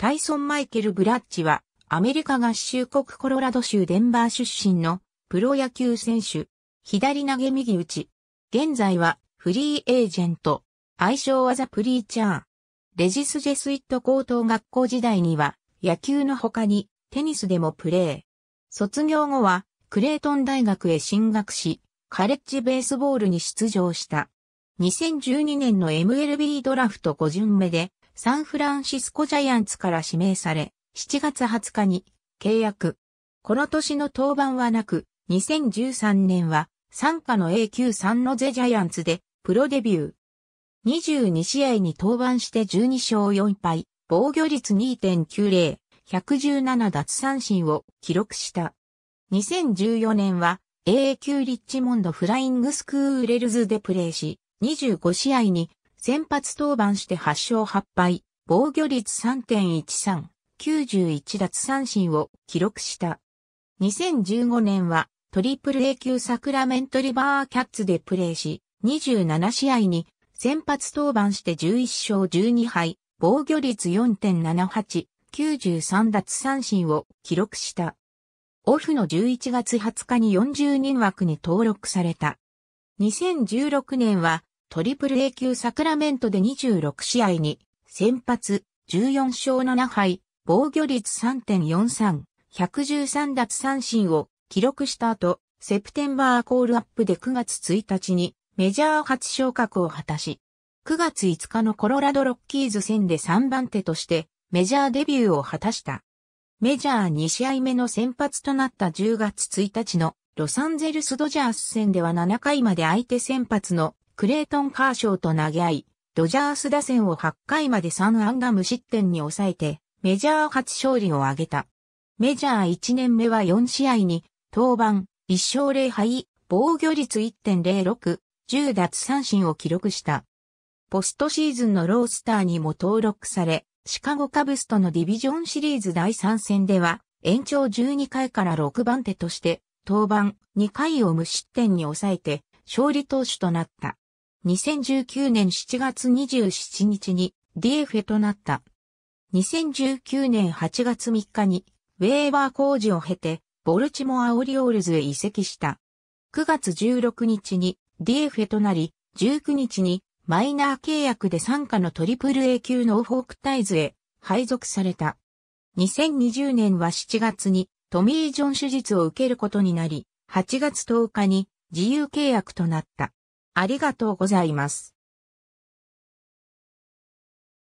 タイソン・マイケル・グラッチは、アメリカ合衆国コロラド州デンバー出身のプロ野球選手。左投げ右打ち。現在はフリーエージェント。愛称はザ・プリーチャー。レジス・ジェスイット高等学校時代には野球の他にテニスでもプレー。卒業後はクレートン大学へ進学し、カレッジベースボールに出場した。2012年の MLB ドラフト5巡目でサンフランシスコジャイアンツから指名され、7月20日に契約。この年の登板はなく、2013年は参加の A 級3のゼジャイアンツでプロデビュー。22試合に登板して12勝4敗、防御率2.90、117奪三振を記録した。2014年は AA 級リッチモンドフライングスクーレルズでプレーし、25試合に先発登板して8勝8敗、防御率3.13、91奪三振を記録した。2015年はトリプル A 級サクラメントリバーキャッツでプレーし、27試合に先発登板して11勝12敗、防御率4.78、93奪三振を記録した。オフの11月20日に40人枠に登録された。2016年はトリプル A 級サクラメントで26試合に、先発、14勝7敗、防御率3.43、113奪三振を記録した後、セプテンバーコールアップで9月1日にメジャー初昇格を果たし、9月5日のコロラドロッキーズ戦で3番手としてメジャーデビューを果たした。メジャー2試合目の先発となった10月1日のロサンゼルスドジャース戦では7回まで相手先発のクレートン・カーショーと投げ合い、ドジャース打線を8回まで3安打無失点に抑えて、メジャー初勝利を挙げた。メジャー1年目は4試合に、登板、1勝0敗、防御率1.06、10奪三振を記録した。ポストシーズンのロースターにも登録され、シカゴカブスとのディビジョンシリーズ第3戦では、延長12回から6番手として、登板2回を無失点に抑えて、勝利投手となった。2019年7月27日に DF となった。2019年8月3日にウェーバー工事を経てボルチモアオリオールズへ移籍した。9月16日に DF となり、19日にマイナー契約で参加のトリプル A 級ノーフォークタイズへ配属された。2020年は7月にトミー・ジョン手術を受けることになり、8月10日に自由契約となった。ありがとうございます。